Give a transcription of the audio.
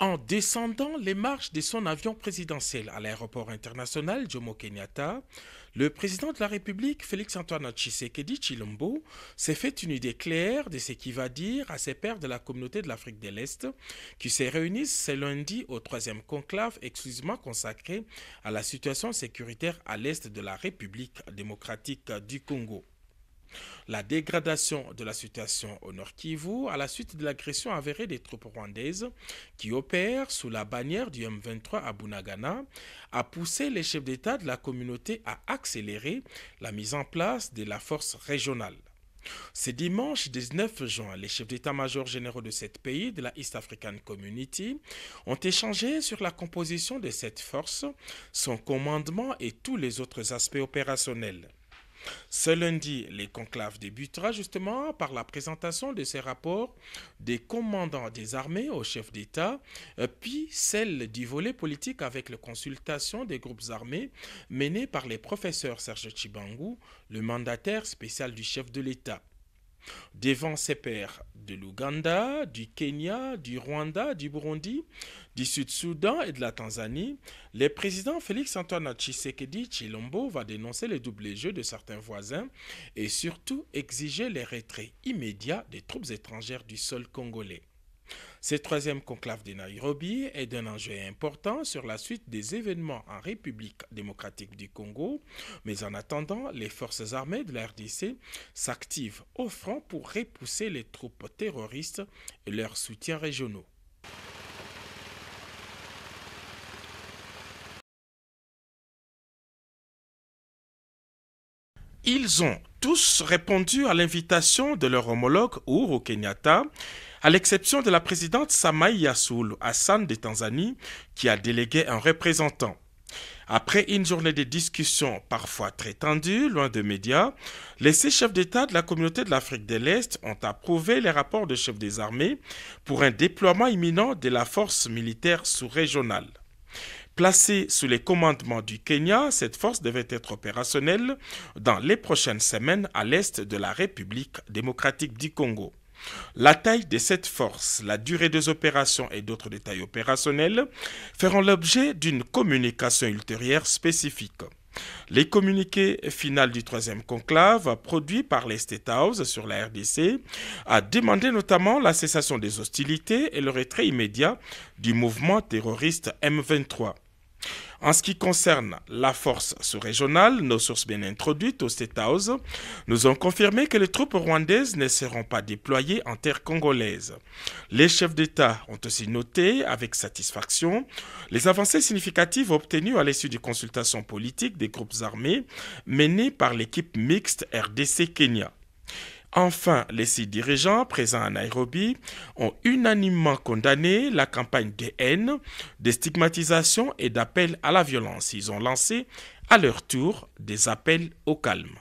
En descendant les marches de son avion présidentiel à l'aéroport international Jomo Kenyatta, le président de la République, Félix-Antoine Tshisekedi Chilombo, s'est fait une idée claire de ce qu'il va dire à ses pairs de la communauté de l'Afrique de l'Est, qui se réunissent ce lundi au troisième conclave exclusivement consacré à la situation sécuritaire à l'Est de la République démocratique du Congo. La dégradation de la situation au Nord Kivu à la suite de l'agression avérée des troupes rwandaises qui opèrent sous la bannière du M23 à Bunagana a poussé les chefs d'État de la communauté à accélérer la mise en place de la force régionale. Ce dimanche 19 juin, les chefs d'état-major généraux de sept pays de la East African Community ont échangé sur la composition de cette force, son commandement et tous les autres aspects opérationnels. Ce lundi, les conclaves débutera justement par la présentation de ces rapports des commandants des armées aux chefs d'État, euh, puis celle du volet politique avec la consultation des groupes armés menée par les professeurs Serge Chibangou, le mandataire spécial du chef de l'État devant ses pairs de l'Ouganda, du Kenya, du Rwanda, du Burundi, du Sud-Soudan et de la Tanzanie, le président Félix-Antoine Tshisekedi Chilombo va dénoncer les double jeux de certains voisins et surtout exiger les retraits immédiats des troupes étrangères du sol congolais. Ce troisième conclave de Nairobi est d'un enjeu important sur la suite des événements en République démocratique du Congo, mais en attendant, les forces armées de la RDC s'activent au front pour repousser les troupes terroristes et leurs soutiens régionaux. Ils ont tous répondus à l'invitation de leur homologue Uhuru Kenyatta, à l'exception de la présidente Samaï Yassoul Hassan de Tanzanie, qui a délégué un représentant. Après une journée de discussions parfois très tendues, loin de médias, les six chefs d'État de la communauté de l'Afrique de l'Est ont approuvé les rapports de chefs des armées pour un déploiement imminent de la force militaire sous-régionale. Placée sous les commandements du Kenya, cette force devait être opérationnelle dans les prochaines semaines à l'est de la République démocratique du Congo. La taille de cette force, la durée des opérations et d'autres détails opérationnels feront l'objet d'une communication ultérieure spécifique. Les communiqués final du troisième conclave, produit par les State House sur la RDC, a demandé notamment la cessation des hostilités et le retrait immédiat du mouvement terroriste M23. En ce qui concerne la force sous-régionale, nos sources bien introduites au State nous ont confirmé que les troupes rwandaises ne seront pas déployées en terre congolaise. Les chefs d'État ont aussi noté avec satisfaction les avancées significatives obtenues à l'issue des consultations politiques des groupes armés menées par l'équipe mixte RDC-Kenya. Enfin, les six dirigeants présents à Nairobi ont unanimement condamné la campagne de haine, de stigmatisation et d'appel à la violence. Ils ont lancé à leur tour des appels au calme.